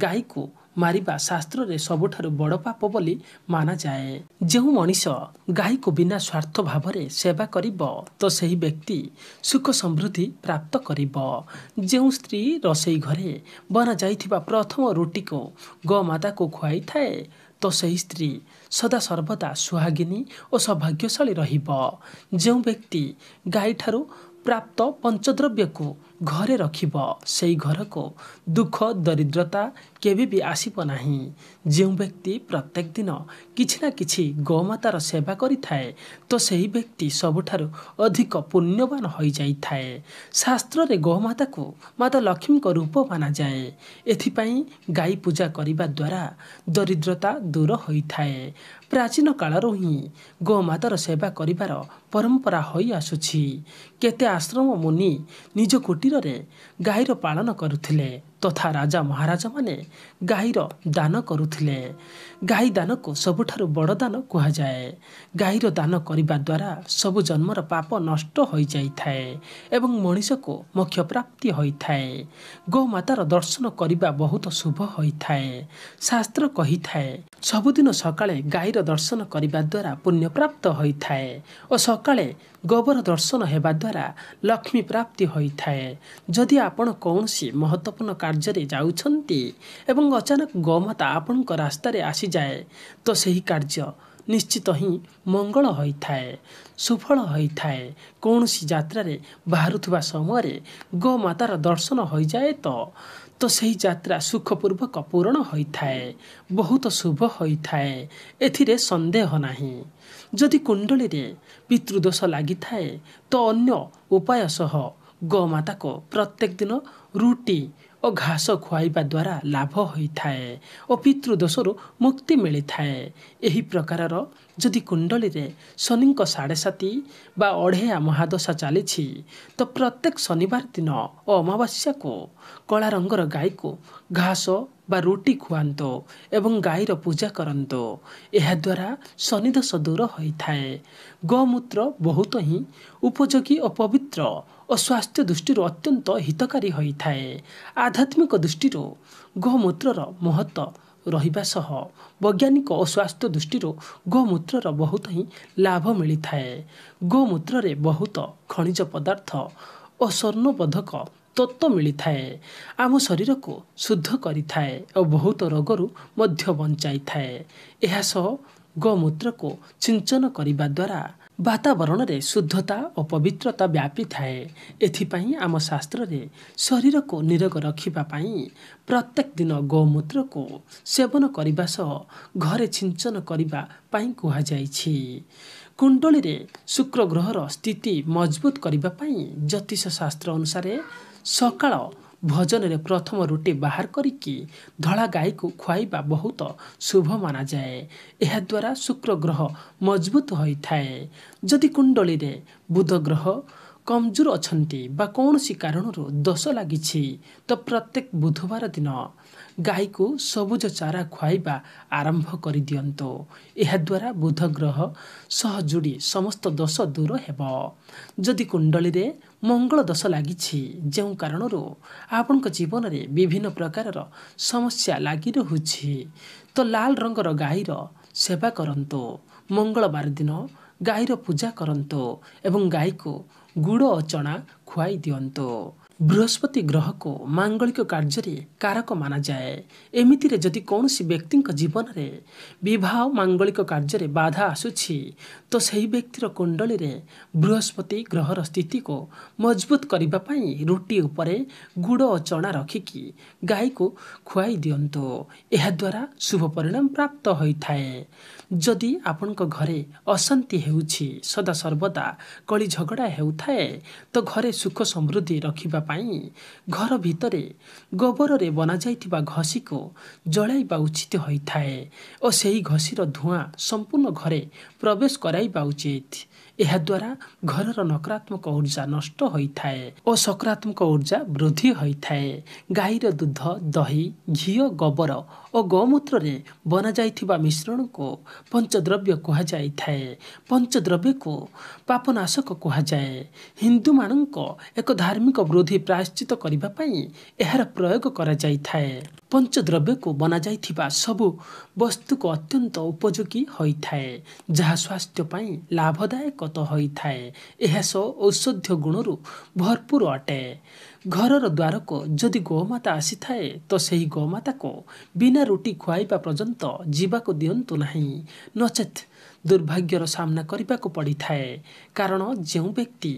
ଗାଈକୁ ମାରିବା ଶାସ୍ତ୍ରରେ ସବୁଠାରୁ ବଡ଼ ପାପ ବୋଲି ମାନାଯାଏ ଯେଉଁ ମଣିଷ ଗାଈକୁ ବିନା ସ୍ୱାର୍ଥ ଭାବରେ ସେବା କରିବ ତ ସେହି ବ୍ୟକ୍ତି ସୁଖ ସମୃଦ୍ଧି ପ୍ରାପ୍ତ କରିବ ଯେଉଁ ସ୍ତ୍ରୀ ରୋଷେଇ ଘରେ ବନାଯାଇଥିବା ପ୍ରଥମ ରୁଟିକୁ ଗୋମାତାକୁ ଖୁଆଇଥାଏ ତ ସେହି ସ୍ତ୍ରୀ ସଦାସର୍ବଦା ସୁହାଗିନୀ ଓ ସୌଭାଗ୍ୟଶାଳୀ ରହିବ ଯେଉଁ ବ୍ୟକ୍ତି ଗାଈଠାରୁ ପ୍ରାପ୍ତ ପଞ୍ଚଦ୍ରବ୍ୟକୁ ଘରେ ରଖିବ ସେହି ଘରକୁ ଦୁଃଖ ଦରିଦ୍ରତା କେବେ ବି ଆସିବ ନାହିଁ ଯେଉଁ ବ୍ୟକ୍ତି ପ୍ରତ୍ୟେକ ଦିନ କିଛି ନା କିଛି ଗୋମାତାର ସେବା କରିଥାଏ ତ ସେହି ବ୍ୟକ୍ତି ସବୁଠାରୁ ଅଧିକ ପୁଣ୍ୟବାନ ହୋଇଯାଇଥାଏ ଶାସ୍ତ୍ରରେ ଗୋମାତାକୁ ମାତା ଲକ୍ଷ୍ମୀଙ୍କ ରୂପ ମାନାଯାଏ ଏଥିପାଇଁ ଗାଈ ପୂଜା କରିବା ଦ୍ୱାରା ଦରିଦ୍ରତା ଦୂର ହୋଇଥାଏ ପ୍ରାଚୀନ କାଳରୁ ହିଁ ଗୋମାତାର ସେବା କରିବାର ପରମ୍ପରା ହୋଇଆସୁଛି କେତେ ଆଶ୍ରମ ମୁନି ନିଜ କୋଟି ମନ୍ଦିରରେ ଗାଈର ପାଳନ କରୁଥିଲେ ତଥା ରାଜା ମହାରାଜାମାନେ ଗାଈର ଦାନ କରୁଥିଲେ ଗାଈ ଦାନକୁ ସବୁଠାରୁ ବଡ଼ ଦାନ କୁହାଯାଏ ଗାଈର ଦାନ କରିବା ଦ୍ୱାରା ସବୁ ଜନ୍ମର ପାପ ନଷ୍ଟ ହୋଇଯାଇଥାଏ ଏବଂ ମଣିଷକୁ ମୋକ୍ଷପ୍ରାପ୍ତି ହୋଇଥାଏ ଗୋମାତାର ଦର୍ଶନ କରିବା ବହୁତ ଶୁଭ ହୋଇଥାଏ ଶାସ୍ତ୍ର କହିଥାଏ ସବୁଦିନ ସକାଳେ ଗାଈର ଦର୍ଶନ କରିବା ଦ୍ୱାରା ପୁଣ୍ୟ ପ୍ରାପ୍ତ ହୋଇଥାଏ ଓ ସକାଳେ ଗୋବର ଦର୍ଶନ ହେବା ଦ୍ୱାରା ଲକ୍ଷ୍ମୀ ପ୍ରାପ୍ତି ହୋଇଥାଏ ଯଦି ଆପଣ କୌଣସି ମହତ୍ୱପୂର୍ଣ୍ଣ କାର୍ଯ୍ୟରେ ଯାଉଛନ୍ତି ଏବଂ ଅଚାନକ ଗୋମାତା ଆପଣଙ୍କ ରାସ୍ତାରେ ଆସିଯାଏ ତ ସେହି କାର୍ଯ୍ୟ ନିଶ୍ଚିତ ହିଁ ମଙ୍ଗଳ ହୋଇଥାଏ ସୁଫଳ ହୋଇଥାଏ କୌଣସି ଯାତ୍ରାରେ ବାହାରୁଥିବା ସମୟରେ ଗୋମାତାର ଦର୍ଶନ ହୋଇଯାଏ ତ ତ ସେହି ଯାତ୍ରା ସୁଖପୂର୍ବକ ପୂରଣ ହୋଇଥାଏ ବହୁତ ଶୁଭ ହୋଇଥାଏ ଏଥିରେ ସନ୍ଦେହ ନାହିଁ ଯଦି କୁଣ୍ଡଳୀରେ ପିତୃଦୋଷ ଲାଗିଥାଏ ତ ଅନ୍ୟ ଉପାୟ ସହ ଗୋମାତାକୁ ପ୍ରତ୍ୟେକ ଦିନ ରୁଟି ଓ ଘାସ ଖୁଆଇବା ଦ୍ୱାରା ଲାଭ ହୋଇଥାଏ ଓ ପିତୃଦୋଷରୁ ମୁକ୍ତି ମିଳିଥାଏ ଏହି ପ୍ରକାରର ଯଦି କୁଣ୍ଡଳୀରେ ଶନିଙ୍କ ସାଢ଼େ ସାତି ବା ଅଢ଼େଇଆ ମହାଦଶା ଚାଲିଛି ତ ପ୍ରତ୍ୟେକ ଶନିବାର ଦିନ ଓ ଅମାବାସ୍ୟାକୁ କଳା ରଙ୍ଗର ଗାଈକୁ ଘାସ ବା ରୁଟି ଖୁଆନ୍ତୁ ଏବଂ ଗାଈର ପୂଜା କରନ୍ତୁ ଏହାଦ୍ୱାରା ଶନିଦୋଷ ଦୂର ହୋଇଥାଏ ଗୋମୂତ୍ର ବହୁତ ହିଁ ଉପଯୋଗୀ ଓ ପବିତ୍ର ଓ ସ୍ୱାସ୍ଥ୍ୟ ଦୃଷ୍ଟିରୁ ଅତ୍ୟନ୍ତ ହିତକାରୀ ହୋଇଥାଏ ଆଧ୍ୟାତ୍ମିକ ଦୃଷ୍ଟିରୁ ଗୋମୂତ୍ରର ମହତ୍ଵ ରହିବା ସହ ବୈଜ୍ଞାନିକ ଓ ସ୍ୱାସ୍ଥ୍ୟ ଦୃଷ୍ଟିରୁ ଗୋମୂତ୍ରର ବହୁତ ହିଁ ଲାଭ ମିଳିଥାଏ ଗୋମୂତ୍ରରେ ବହୁତ ଖଣିଜ ପଦାର୍ଥ ଓ ସ୍ୱର୍ଣ୍ଣବୋଧକ ତତ୍ତ୍ୱ ମିଳିଥାଏ ଆମ ଶରୀରକୁ ଶୁଦ୍ଧ କରିଥାଏ ଓ ବହୁତ ରୋଗରୁ ମଧ୍ୟ ବଞ୍ଚାଇଥାଏ ଏହା ସହ ଗୋମୂତ୍ରକୁ ସିଞ୍ଚନ କରିବା ଦ୍ୱାରା ବାତାବରଣରେ ଶୁଦ୍ଧତା ଓ ପବିତ୍ରତା ବ୍ୟାପିଥାଏ ଏଥିପାଇଁ ଆମ ଶାସ୍ତ୍ରରେ ଶରୀରକୁ ନିରୋଗ ରଖିବା ପାଇଁ ପ୍ରତ୍ୟେକ ଦିନ ଗୋମୂତ୍ରକୁ ସେବନ କରିବା ସହ ଘରେ ଛିଞ୍ଚନ କରିବା ପାଇଁ କୁହାଯାଇଛି କୁଣ୍ଡଳୀରେ ଶୁକ୍ର ଗ୍ରହର ସ୍ଥିତି ମଜବୁତ କରିବା ପାଇଁ ଜ୍ୟୋତିଷ ଶାସ୍ତ୍ର ଅନୁସାରେ ସକାଳ ଭୋଜନରେ ପ୍ରଥମ ରୁଟି ବାହାର କରିକି ଧଳା ଗାଈକୁ ଖୁଆଇବା ବହୁତ ଶୁଭ ମାନାଯାଏ ଏହାଦ୍ୱାରା ଶୁକ୍ର ଗ୍ରହ ମଜବୁତ ହୋଇଥାଏ ଯଦି କୁଣ୍ଡଳୀରେ ବୁଧ ଗ୍ରହ କମଜୋର ଅଛନ୍ତି ବା କୌଣସି କାରଣରୁ ଦୋଷ ଲାଗିଛି ତ ପ୍ରତ୍ୟେକ ବୁଧବାର ଦିନ ଗାଈକୁ ସବୁଜ ଚାରା ଖୁଆଇବା ଆରମ୍ଭ କରିଦିଅନ୍ତୁ ଏହାଦ୍ୱାରା ବୁଧ ଗ୍ରହ ସହ ଯୋଡ଼ି ସମସ୍ତ ଦୋଷ ଦୂର ହେବ ଯଦି କୁଣ୍ଡଳୀରେ ମଙ୍ଗଳ ଦୋଷ ଲାଗିଛି ଯେଉଁ କାରଣରୁ ଆପଣଙ୍କ ଜୀବନରେ ବିଭିନ୍ନ ପ୍ରକାରର ସମସ୍ୟା ଲାଗି ରହୁଛି ତ ଲାଲ ରଙ୍ଗର ଗାଈର ସେବା କରନ୍ତୁ ମଙ୍ଗଳବାର ଦିନ ଗାଈର ପୂଜା କରନ୍ତୁ ଏବଂ ଗାଈକୁ ଗୁଡ଼ ଅଚଣା ଖୁଆଇ ଦିଅନ୍ତୁ ବୃହସ୍ପତି ଗ୍ରହକୁ ମାଙ୍ଗଳିକ କାର୍ଯ୍ୟରେ କାରକ ମାନାଯାଏ ଏମିତିରେ ଯଦି କୌଣସି ବ୍ୟକ୍ତିଙ୍କ ଜୀବନରେ ବିବାହ ମାଙ୍ଗଳିକ କାର୍ଯ୍ୟରେ ବାଧା ଆସୁଛି ତ ସେହି ବ୍ୟକ୍ତିର କୁଣ୍ଡଳୀରେ ବୃହସ୍ପତି ଗ୍ରହର ସ୍ଥିତିକୁ ମଜବୁତ କରିବା ପାଇଁ ରୁଟି ଉପରେ ଗୁଡ଼ ଓ ଚଣା ରଖିକି ଗାଈକୁ ଖୁଆଇ ଦିଅନ୍ତୁ ଏହାଦ୍ୱାରା ଶୁଭ ପରିଣାମ ପ୍ରାପ୍ତ ହୋଇଥାଏ ଯଦି ଆପଣଙ୍କ ଘରେ ଅଶାନ୍ତି ହେଉଛି ସଦାସର୍ବଦା କଳି ଝଗଡ଼ା ହେଉଥାଏ ତ ଘରେ ସୁଖ ସମୃଦ୍ଧି ରଖିବା ପାଇଁ ଘର ଭିତରେ ଗୋବରରେ ବନାଯାଇଥିବା ଘଷିକୁ ଜଳାଇବା ଉଚିତ ହୋଇଥାଏ ଓ ସେହି ଘଷିର ଧୂଆଁ ସମ୍ପୂର୍ଣ୍ଣ ଘରେ ପ୍ରବେଶ କରାଇବା ଉଚିତ ଏହାଦ୍ୱାରା ଘରର ନକାରାତ୍ମକ ଉର୍ଜା ନଷ୍ଟ ହୋଇଥାଏ ଓ ସକାରାତ୍ମକ ଉର୍ଜା ବୃଦ୍ଧି ହୋଇଥାଏ ଗାଈର ଦୁଧ ଦହି ଘିଅ ଗୋବର ଓ ଗୋମୂତ୍ରରେ ବନାଯାଇଥିବା ମିଶ୍ରଣକୁ ପଞ୍ଚଦ୍ରବ୍ୟ କୁହାଯାଇଥାଏ ପଞ୍ଚଦ୍ରବ୍ୟକୁ ପାପନାଶକ କୁହାଯାଏ ହିନ୍ଦୁମାନଙ୍କ ଏକ ଧାର୍ମିକ ବୃଦ୍ଧି ପ୍ରାୟଶ୍ଚିତ କରିବା ପାଇଁ ଏହାର ପ୍ରୟୋଗ କରାଯାଇଥାଏ ପଞ୍ଚଦ୍ରବ୍ୟକୁ ବନାଯାଇଥିବା ସବୁ ବସ୍ତୁକୁ ଅତ୍ୟନ୍ତ ଉପଯୋଗୀ ହୋଇଥାଏ ଯାହା ସ୍ୱାସ୍ଥ୍ୟ ପାଇଁ ଲାଭଦାୟକ ଅନ୍ତର୍ଗତ ହୋଇଥାଏ ଏହା ସହ ଔଷଧୀୟ ଗୁଣରୁ ଭରପୁର ଅଟେ ଘରର ଦ୍ୱାରକୁ ଯଦି ଗୋମାତା ଆସିଥାଏ ତ ସେହି ଗୋମାତାକୁ ବିନା ରୁଟି ଖୁଆଇବା ପର୍ଯ୍ୟନ୍ତ ଯିବାକୁ ଦିଅନ୍ତୁ ନାହିଁ ନଚେତ୍ ଦୁର୍ଭାଗ୍ୟର ସାମ୍ନା କରିବାକୁ ପଡ଼ିଥାଏ କାରଣ ଯେଉଁ ବ୍ୟକ୍ତି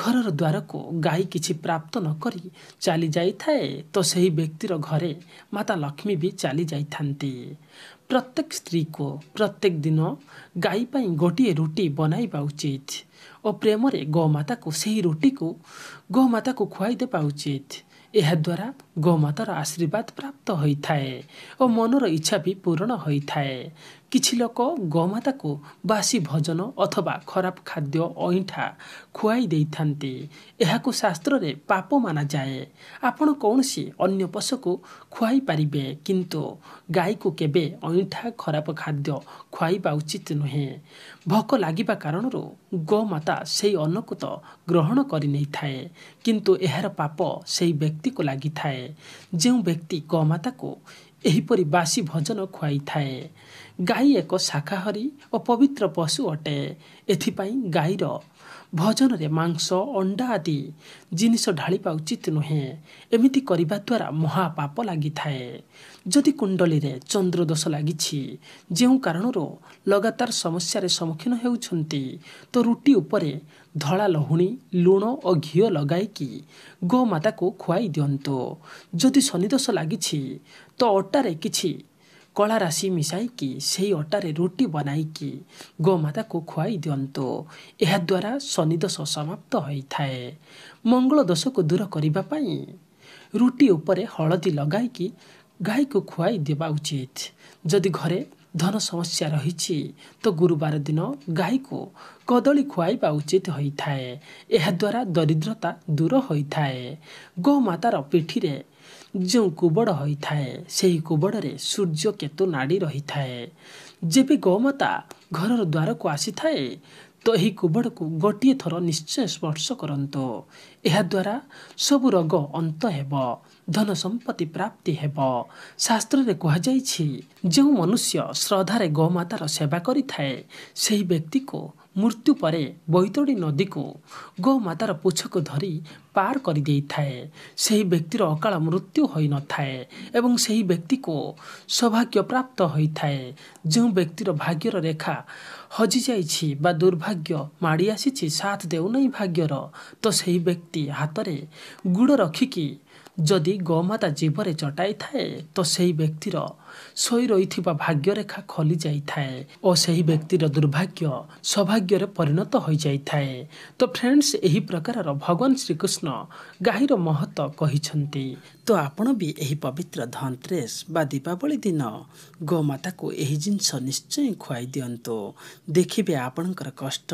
ଘରର ଦ୍ୱାରକୁ ଗାଈ କିଛି ପ୍ରାପ୍ତ ନ କରି ଚାଲିଯାଇଥାଏ ତ ସେହି ବ୍ୟକ୍ତିର ଘରେ ମାତା ଲକ୍ଷ୍ମୀ ବି ଚାଲିଯାଇଥାନ୍ତି ପ୍ରତ୍ୟେକ ସ୍ତ୍ରୀକୁ ପ୍ରତ୍ୟେକ ଦିନ ଗାଈ ପାଇଁ ଗୋଟିଏ ରୁଟି ବନାଇବା ଉଚିତ ଓ ପ୍ରେମରେ ଗୋମାତାକୁ ସେହି ରୁଟିକୁ ଗୋମାତାକୁ ଖୁଆଇ ଦେବା ଉଚିତ ଏହାଦ୍ୱାରା ଗୋମାତାର ଆଶୀର୍ବାଦ ପ୍ରାପ୍ତ ହୋଇଥାଏ ଓ ମନର ଇଚ୍ଛା ବି ପୂରଣ ହୋଇଥାଏ କିଛି ଲୋକ ଗୋମାତାକୁ ବାସି ଭୋଜନ ଅଥବା ଖରାପ ଖାଦ୍ୟ ଅଇଁଠା ଖୁଆଇ ଦେଇଥାନ୍ତି ଏହାକୁ ଶାସ୍ତ୍ରରେ ପାପ ମାନାଯାଏ ଆପଣ କୌଣସି ଅନ୍ୟ ପଶୁକୁ ଖୁଆଇ ପାରିବେ କିନ୍ତୁ ଗାଈକୁ କେବେ ଅଇଁଠା ଖରାପ ଖାଦ୍ୟ ଖୁଆଇବା ଉଚିତ ନୁହେଁ ଭୋକ ଲାଗିବା କାରଣରୁ ଗୋମାତା ସେହି ଅନ୍ନକୁ ତ ଗ୍ରହଣ କରିନେଇଥାଏ କିନ୍ତୁ ଏହାର ପାପ ସେହି ବ୍ୟକ୍ତିକୁ ଲାଗିଥାଏ ଯେଉଁ ବ୍ୟକ୍ତି ଗୋମାତାକୁ ଏହିପରି ବାସି ଭୋଜନ ଖୁଆଇଥାଏ ଗାଈ ଏକ ଶାଖାହରି ଓ ପବିତ୍ର ପଶୁ ଅଟେ ଏଥିପାଇଁ ଗାଈର ଭଜନରେ ମାଂସ ଅଣ୍ଡା ଆଦି ଜିନିଷ ଢାଳିବା ଉଚିତ ନୁହେଁ ଏମିତି କରିବା ଦ୍ୱାରା ମହାପାପ ଲାଗିଥାଏ ଯଦି କୁଣ୍ଡଲୀରେ ଚନ୍ଦ୍ରଦୋଷ ଲାଗିଛି ଯେଉଁ କାରଣରୁ ଲଗାତାର ସମସ୍ୟାରେ ସମ୍ମୁଖୀନ ହେଉଛନ୍ତି ତ ରୁଟି ଉପରେ ଧଳା ଲହୁଣୀ ଲୁଣ ଓ ଘିଅ ଲଗାଇକି ଗୋମାତାକୁ ଖୁଆଇ ଦିଅନ୍ତୁ ଯଦି ଶନିଦୋଷ ଲାଗିଛି ତ ଅଟାରେ କିଛି କଳା ରାଶି ମିଶାଇକି ସେହି ଅଟାରେ ରୁଟି ବନାଇକି ଗୋମାତାକୁ ଖୁଆଇ ଦିଅନ୍ତୁ ଏହାଦ୍ୱାରା ଶନିଦୋଷ ସମାପ୍ତ ହୋଇଥାଏ ମଙ୍ଗଳ ଦୋଷକୁ ଦୂର କରିବା ପାଇଁ ରୁଟି ଉପରେ ହଳଦୀ ଲଗାଇକି ଗାଈକୁ ଖୁଆଇ ଦେବା ଉଚିତ ଯଦି ଘରେ ଧନ ସମସ୍ୟା ରହିଛି ତ ଗୁରୁବାର ଦିନ ଗାଈକୁ କଦଳୀ ଖୁଆଇବା ଉଚିତ ହୋଇଥାଏ ଏହାଦ୍ୱାରା ଦରିଦ୍ରତା ଦୂର ହୋଇଥାଏ ଗୋମାତାର ପିଠିରେ ଯେଉଁ କୁବଡ଼ ହୋଇଥାଏ ସେହି କୁବଡ଼ରେ ସୂର୍ଯ୍ୟ କେତୁ ନାଡ଼ି ରହିଥାଏ ଯେବେ ଗୋମାତା ଘରର ଦ୍ୱାରକୁ ଆସିଥାଏ ତ ଏହି କୁବଡ଼କୁ ଗୋଟିଏ ଥର ନିଶ୍ଚୟ ସ୍ପର୍ଶ କରନ୍ତୁ ଏହାଦ୍ୱାରା ସବୁ ରୋଗ ଅନ୍ତ ହେବ ଧନ ସମ୍ପତ୍ତି ପ୍ରାପ୍ତି ହେବ ଶାସ୍ତ୍ରରେ କୁହାଯାଇଛି ଯେଉଁ ମନୁଷ୍ୟ ଶ୍ରଦ୍ଧାରେ ଗୋମାତାର ସେବା କରିଥାଏ ସେହି ବ୍ୟକ୍ତିକୁ ମୃତ୍ୟୁ ପରେ ବୈତରଣୀ ନଦୀକୁ ଗୋମାତାର ପୁଚ୍ଛକୁ ଧରି ପାର କରିଦେଇଥାଏ ସେହି ବ୍ୟକ୍ତିର ଅକାଳ ମୃତ୍ୟୁ ହୋଇନଥାଏ ଏବଂ ସେହି ବ୍ୟକ୍ତିକୁ ସୌଭାଗ୍ୟ ପ୍ରାପ୍ତ ହୋଇଥାଏ ଯେଉଁ ବ୍ୟକ୍ତିର ଭାଗ୍ୟର ରେଖା ହଜିଯାଇଛି ବା ଦୁର୍ଭାଗ୍ୟ ମାଡ଼ି ଆସିଛି ସାଥ୍ ଦେଉନାହିଁ ଭାଗ୍ୟର ତ ସେହି ବ୍ୟକ୍ତି ହାତରେ ଗୁଡ଼ ରଖିକି ଯଦି ଗୋମାତା ଜୀବରେ ଚଟାଇଥାଏ ତ ସେହି ବ୍ୟକ୍ତିର ଶୋଇ ରହିଥିବା ଭାଗ୍ୟରେଖା ଖୋଲି ଯାଇଥାଏ ଓ ସେହି ବ୍ୟକ୍ତିର ଦୁର୍ଭାଗ୍ୟ ସୌଭାଗ୍ୟରେ ପରିଣତ ହୋଇଯାଇଥାଏ ତ ଫ୍ରେଣ୍ଡସ୍ ଏହି ପ୍ରକାରର ଭଗବାନ ଶ୍ରୀକୃଷ୍ଣ ଗାଈର ମହତ କହିଛନ୍ତି ତ ଆପଣ ବି ଏହି ପବିତ୍ର ଧନ୍ତ୍ରେସ୍ ବା ଦୀପାବଳି ଦିନ ଗୋମାତାକୁ ଏହି ଜିନିଷ ନିଶ୍ଚୟ ଖୁଆଇ ଦିଅନ୍ତୁ ଦେଖିବେ ଆପଣଙ୍କର କଷ୍ଟ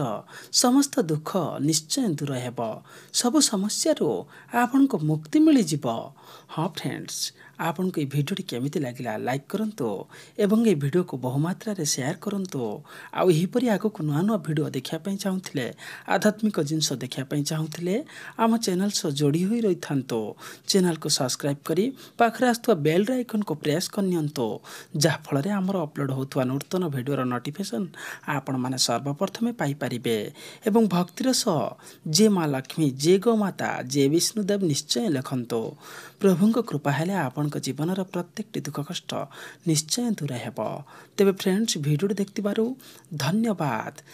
ସମସ୍ତ ଦୁଃଖ ନିଶ୍ଚୟ ଦୂର ହେବ ସବୁ ସମସ୍ୟାରୁ ଆପଣଙ୍କୁ ମୁକ୍ତି ମିଳିଯିବ ହଁ ଫ୍ରେଣ୍ଡସ୍ ଆପଣଙ୍କୁ ଏହି ଭିଡ଼ିଓଟି କେମିତି ଲାଗିଲା ଲାଇକ୍ ଲାଇକ୍ କରନ୍ତୁ ଏବଂ ଏହି ଭିଡ଼ିଓକୁ ବହୁମାତ୍ରାରେ ସେୟାର କରନ୍ତୁ ଆଉ ଏହିପରି ଆଗକୁ ନୂଆ ନୂଆ ଭିଡ଼ିଓ ଦେଖିବା ପାଇଁ ଚାହୁଁଥିଲେ ଆଧ୍ୟାତ୍ମିକ ଜିନିଷ ଦେଖିବା ପାଇଁ ଚାହୁଁଥିଲେ ଆମ ଚ୍ୟାନେଲ୍ ସହ ଯୋଡ଼ି ହୋଇ ରହିଥାନ୍ତୁ ଚ୍ୟାନେଲ୍କୁ ସବସ୍କ୍ରାଇବ୍ କରି ପାଖରେ ଆସୁଥିବା ବେଲ୍ର ଆଇକନ୍କୁ ପ୍ରେସ୍ କରିନିଅନ୍ତୁ ଯାହାଫଳରେ ଆମର ଅପଲୋଡ଼ ହେଉଥିବା ନୂତନ ଭିଡ଼ିଓର ନୋଟିଫିକେସନ୍ ଆପଣମାନେ ସର୍ବପ୍ରଥମେ ପାଇପାରିବେ ଏବଂ ଭକ୍ତିର ସହ ଜେ ମା ଲକ୍ଷ୍ମୀ ଜେ ଗୋମାତା ଜେ ବିଷ୍ଣୁଦେବ ନିଶ୍ଚୟ ଲେଖନ୍ତୁ ପ୍ରଭୁଙ୍କ କୃପା ହେଲେ ଆପଣଙ୍କ ଜୀବନର ପ୍ରତ୍ୟେକଟି ଦୁଃଖ କଷ୍ଟ निश्चय दूर हे त फ्रेन्ड भिडियो देख्थ्यौ धन्यवाद